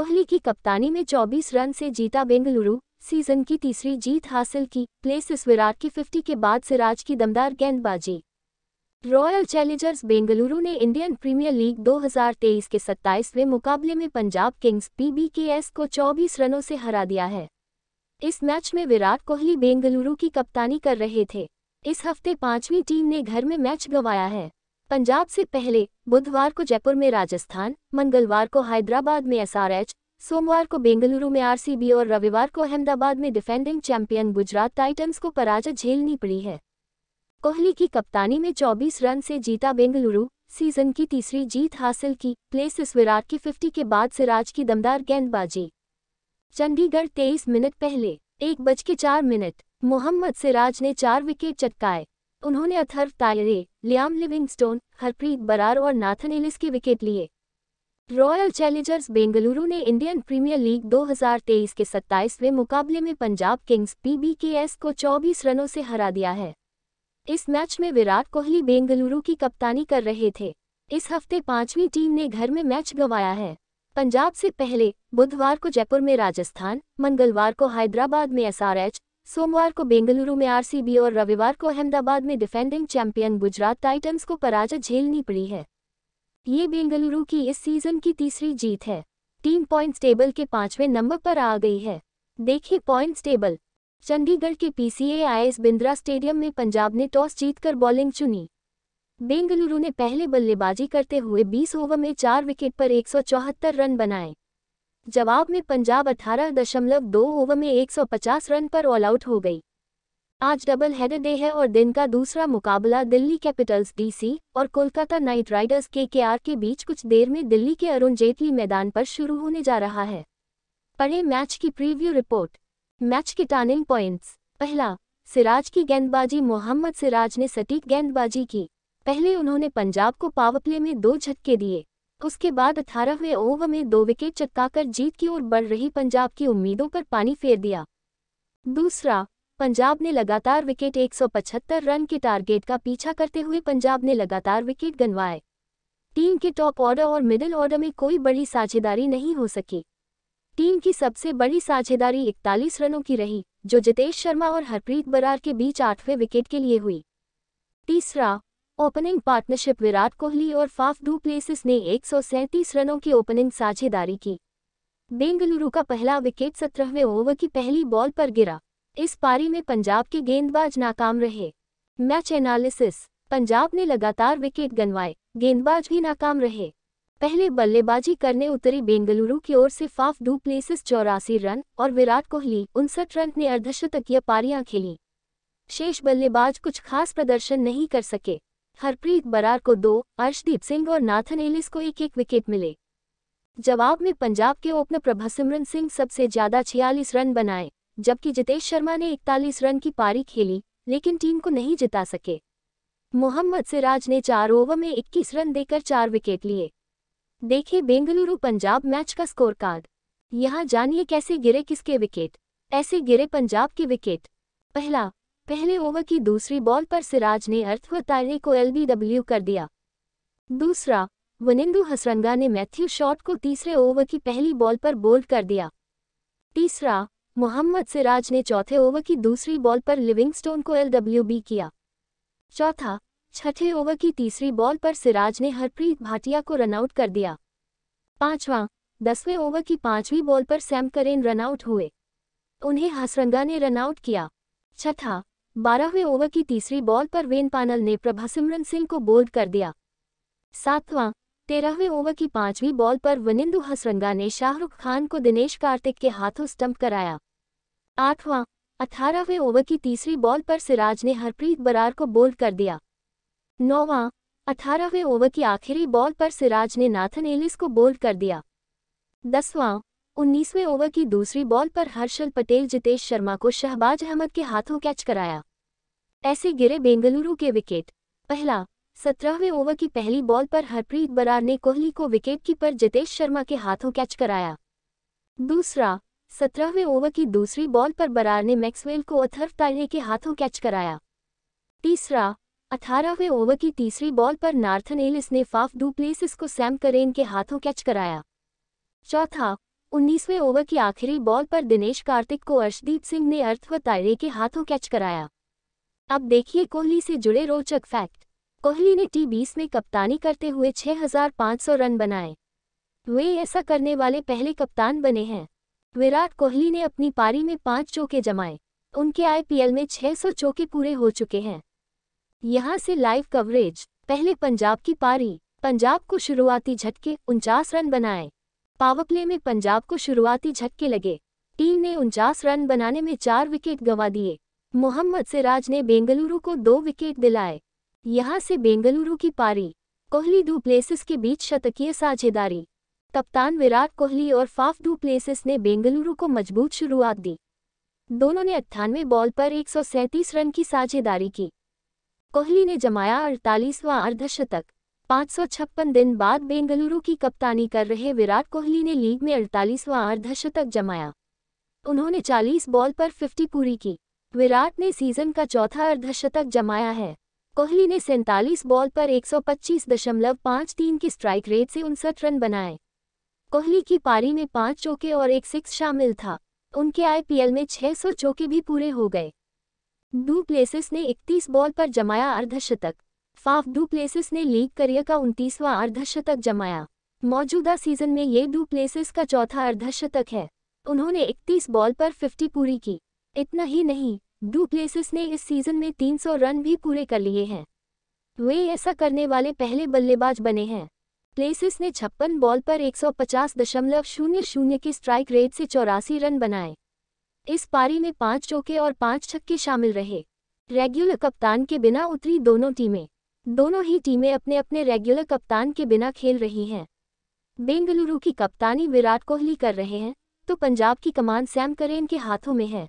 कोहली की कप्तानी में 24 रन से जीता बेंगलुरु सीजन की तीसरी जीत हासिल की प्लेस विराट की 50 के बाद सिराज की दमदार गेंदबाजी रॉयल चैलेंजर्स बेंगलुरु ने इंडियन प्रीमियर लीग 2023 के 27वें मुकाबले में पंजाब किंग्स पीबीकेएस को 24 रनों से हरा दिया है इस मैच में विराट कोहली बेंगलुरु की कप्तानी कर रहे थे इस हफ्ते पांचवीं टीम ने घर में मैच गंवाया है पंजाब से पहले बुधवार को जयपुर में राजस्थान मंगलवार को हैदराबाद में एसआरएच सोमवार को बेंगलुरु में आरसीबी और रविवार को अहमदाबाद में डिफेंडिंग चैंपियन गुजरात टाइटंस को पराजय झेलनी पड़ी है कोहली की कप्तानी में 24 रन से जीता बेंगलुरु सीजन की तीसरी जीत हासिल की प्लेस विराट की फिफ्टी के बाद सिराज की दमदार गेंदबाजी चंडीगढ़ 23 मिनट पहले एक बज के चार मिनट मोहम्मद सिराज ने चार विकेट चटकाए उन्होंने अथर्व तायरे लियाम लिविंगस्टोन हरप्रीत बरार और नाथन एलिस के विकेट लिए रॉयल चैलेंजर्स बेंगलुरु ने इंडियन प्रीमियर लीग 2023 के 27वें मुकाबले में पंजाब किंग्स पीबीकेएस को 24 रनों से हरा दिया है इस मैच में विराट कोहली बेंगलुरु की कप्तानी कर रहे थे इस हफ्ते पांचवी टीम ने घर में मैच गंवाया है पंजाब से पहले बुधवार को जयपुर में राजस्थान मंगलवार को हैदराबाद में एसआरएच सोमवार को बेंगलुरु में आरसीबी और रविवार को अहमदाबाद में डिफेंडिंग चैंपियन गुजरात टाइटंस को पराजय झेलनी पड़ी है ये बेंगलुरु की इस सीजन की तीसरी जीत है टीम पॉइंट्स टेबल के पांचवें नंबर पर आ गई है देखिए पॉइंट्स टेबल चंडीगढ़ के पीसीए आईएस बिंद्रा स्टेडियम में पंजाब ने टॉस जीतकर बॉलिंग चुनी बेंगलुरु ने पहले बल्लेबाजी करते हुए 20 ओवर में चार विकेट पर एक रन बनाए जवाब में पंजाब 18.2 ओवर में 150 रन पर ऑल आउट हो गई आज डबल हेड डे है और दिन का दूसरा मुकाबला दिल्ली कैपिटल्स डीसी और कोलकाता नाइट राइडर्स के के आर के बीच कुछ देर में दिल्ली के अरुण जेटली मैदान पर शुरू होने जा रहा है पढ़े मैच की प्रीव्यू रिपोर्ट मैच के टर्निंग पॉइंट्स पहला सिराज की गेंदबाजी मोहम्मद सिराज ने सटीक गेंदबाजी की पहले उन्होंने पंजाब को पावरप्ले में दो झटके दिए उसके बाद अठारहवें ओवर में दो विकेट चटकाकर जीत की ओर बढ़ रही पंजाब की उम्मीदों पर पानी फेर दिया दूसरा पंजाब ने लगातार विकेट 175 रन के टारगेट का पीछा करते हुए पंजाब ने लगातार विकेट गनवाए टीम के टॉप ऑर्डर और मिडिल ऑर्डर में कोई बड़ी साझेदारी नहीं हो सकी टीम की सबसे बड़ी साझेदारी 41 रनों की रही जो जितेश शर्मा और हरप्रीत बरार के बीच आठवें विकेट के लिए हुई तीसरा ओपनिंग पार्टनरशिप विराट कोहली और फाफ डू प्लेसिस ने एक रनों की ओपनिंग साझेदारी की बेंगलुरु का पहला विकेट सत्रहवें ओवर की पहली बॉल पर गिरा इस पारी में पंजाब के गेंदबाज नाकाम रहे मैच एनालिसिस पंजाब ने लगातार विकेट गनवाए गेंदबाज भी नाकाम रहे पहले बल्लेबाजी करने उतरी बेंगलुरु की ओर से फाफ डू प्लेसिस चौरासी रन और विराट कोहली उनसठ रन ने अर्धशतकीय पारियां खेली शेष बल्लेबाज कुछ खास प्रदर्शन नहीं कर सके हरप्रीत बरार को दो अर्शदीप सिंह और नाथन एलिस को एक एक विकेट मिले जवाब में पंजाब के ओपनर प्रभासिमरन सिंह सबसे ज्यादा छियालीस रन बनाए जबकि जितेश शर्मा ने इकतालीस रन की पारी खेली लेकिन टीम को नहीं जिता सके मोहम्मद सिराज ने चार ओवर में 21 रन देकर चार विकेट लिए देखे बेंगलुरु पंजाब मैच का स्कोर कार्ड यहाँ जानिए कैसे गिरे किसके विकेट ऐसे गिरे पंजाब के विकेट पहला पहले ओवर की दूसरी बॉल पर सिराज ने अर्थ तारे को एलबीडब्ल्यू कर दिया दूसरा वनिंदु हसरंगा ने मैथ्यू शॉट को तीसरे ओवर की पहली बॉल पर बोल्ड कर दिया तीसरा मोहम्मद सिराज ने चौथे ओवर की दूसरी बॉल पर लिविंगस्टोन को एलडब्ल्यूबी किया चौथा छठे ओवर की तीसरी बॉल पर सिराज ने हरप्रीत भाटिया को रनआउट कर दिया पांचवा दसवें ओवर की पांचवीं बॉल पर सैम करेन रनआउट हुए उन्हें हसरंगा ने रनआउट किया छठा बारहवें ओवर की तीसरी बॉल पर वेन पानल ने प्रभासिमरन सिंह को बोल्ड कर दिया सातवां तेरहवें ओवर की पांचवीं बॉल पर वनिंदु हसरंगा ने शाहरुख खान को दिनेश कार्तिक के हाथों स्टंप कराया आठवां अठारहवें ओवर की तीसरी बॉल पर सिराज ने हरप्रीत बरार को बोल्ड कर दिया नौवां अठारहवें ओवर की आखिरी बॉल पर सिराज ने नाथन एलिस को बोल्ड कर दिया दसवां उन्नीसवें ओवर की दूसरी बॉल पर हर्षल पटेल जितेश शर्मा को शहबाज अहमद के हाथों कैच कराया ऐसे गिरे बेंगलुरु के विकेट पहला सत्रहवें ओवर की पहली बॉल पर हरप्रीत बरार ने कोहली को कीपर जितेश शर्मा के हाथों कैच कराया दूसरा सत्रहवें ओवर की दूसरी बॉल पर बरार ने मैक्सवेल को अथर्व तारे के हाथों कैच कराया तीसरा अठारहवें ओवर की तीसरी बॉल पर नार्थन एलिस ने फाफ डू प्लेसिस को सैम करेन के हाथों कैच कराया चौथा उन्नीसवें ओवर की आखिरी बॉल पर दिनेश कार्तिक को अर्शदीप सिंह ने अर्थ व तायरे के हाथों कैच कराया अब देखिए कोहली से जुड़े रोचक फैक्ट कोहली ने टी बीस में कप्तानी करते हुए 6,500 रन बनाए वे ऐसा करने वाले पहले कप्तान बने हैं विराट कोहली ने अपनी पारी में पांच चौके जमाए उनके आईपीएल में 600 चौके पूरे हो चुके हैं यहां से लाइव कवरेज पहले पंजाब की पारी पंजाब को शुरुआती झटके उनचास रन बनाए पावर प्ले में पंजाब को शुरुआती झटके लगे टीम ने उनचास रन बनाने में चार विकेट गंवा दिए मोहम्मद सिराज ने बेंगलुरु को दो विकेट दिलाए यहां से बेंगलुरु की पारी कोहली डू प्लेसिस के बीच शतकीय साझेदारी कप्तान विराट कोहली और फाफ डू प्लेसिस ने बेंगलुरु को मजबूत शुरुआत दी दोनों ने अट्ठानवे बॉल पर 137 रन की साझेदारी की कोहली ने जमाया अड़तालीसवां अर्धशतक 556 दिन बाद बेंगलुरु की कप्तानी कर रहे विराट कोहली ने लीग में अड़तालीसवां अर्धशतक जमाया उन्होंने 40 बॉल पर 50 पूरी की विराट ने सीजन का चौथा अर्धशतक जमाया है कोहली ने सैंतालीस बॉल पर 125.53 की स्ट्राइक रेट से उनसठ रन बनाए कोहली की पारी में पाँच चौके और एक सिक्स शामिल था उनके आईपीएल में 600 चौके भी पूरे हो गए डू प्लेसिस ने 31 बॉल पर जमाया अर्धशतक फाफ डू प्लेसिस ने लीग करियर का उनतीसवां अर्धशतक जमाया मौजूदा सीजन में ये डू प्लेसिस का चौथा अर्धशतक है उन्होंने 31 बॉल पर 50 पूरी की इतना ही नहीं डू प्लेसिस ने इस सीजन में 300 रन भी पूरे कर लिए हैं वे ऐसा करने वाले पहले बल्लेबाज बने हैं प्लेसिस ने छप्पन बॉल पर शून्य की स्ट्राइक रेट से चौरासी रन बनाए इस पारी में पांच चौके और पाँच छक्के शामिल रहे रेगुलर कप्तान के बिना उतरी दोनों टीमें दोनों ही टीमें अपने अपने रेगुलर कप्तान के बिना खेल रही हैं बेंगलुरु की कप्तानी विराट कोहली कर रहे हैं तो पंजाब की कमान सैम करेन के हाथों में है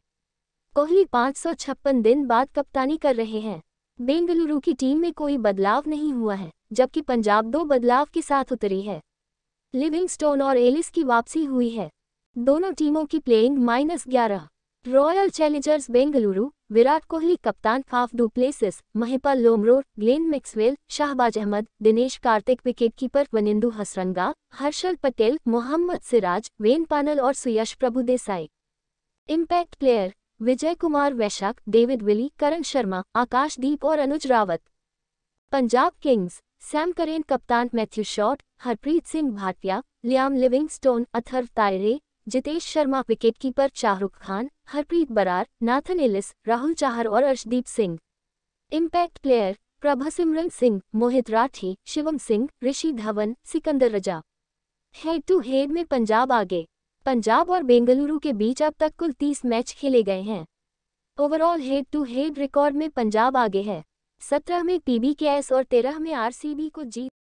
कोहली पाँच दिन बाद कप्तानी कर रहे हैं बेंगलुरु की टीम में कोई बदलाव नहीं हुआ है जबकि पंजाब दो बदलाव के साथ उतरी है लिविंगस्टोन और एलिस की वापसी हुई है दोनों टीमों की प्लेइंग माइनस ग्यारह रॉयल चैलेंजर्स बेंगलुरु विराट कोहली कप्तान Faf du Plessis Mahipal Lomror Glenn Maxwell Shahbaz Ahmed Dinesh Karthik wicketkeeper Wanindu Hasaranga Harshal Patel Mohammed Siraj Wayne Parnell और Suyash Prabhu Desai impact player Vijay Kumar Vyshak David Willey Karan Sharma Akashdeep और Anuj Rawat Punjab Kings Sam Curran कप्तान Matthew Short Harpreet Singh Bhatia Liam Livingstone Atharva Taide Jitesh Sharma wicketkeeper Shahrukh Khan Harpreet Brar Nathan Ellis Rahul Chahar और Arshdeep Singh impact player Prabhsimran Singh Mohit Rathee Shivam Singh Rishi Dhawan Sikandar Raza head to head में पंजाब आगे पंजाब और बेंगलुरु के बीच अब तक कुल 30 मैच खेले गए हैं overall head to head record में पंजाब आगे है सत्रह में पीबीकेएस और तेरह में आरसीबी को जीत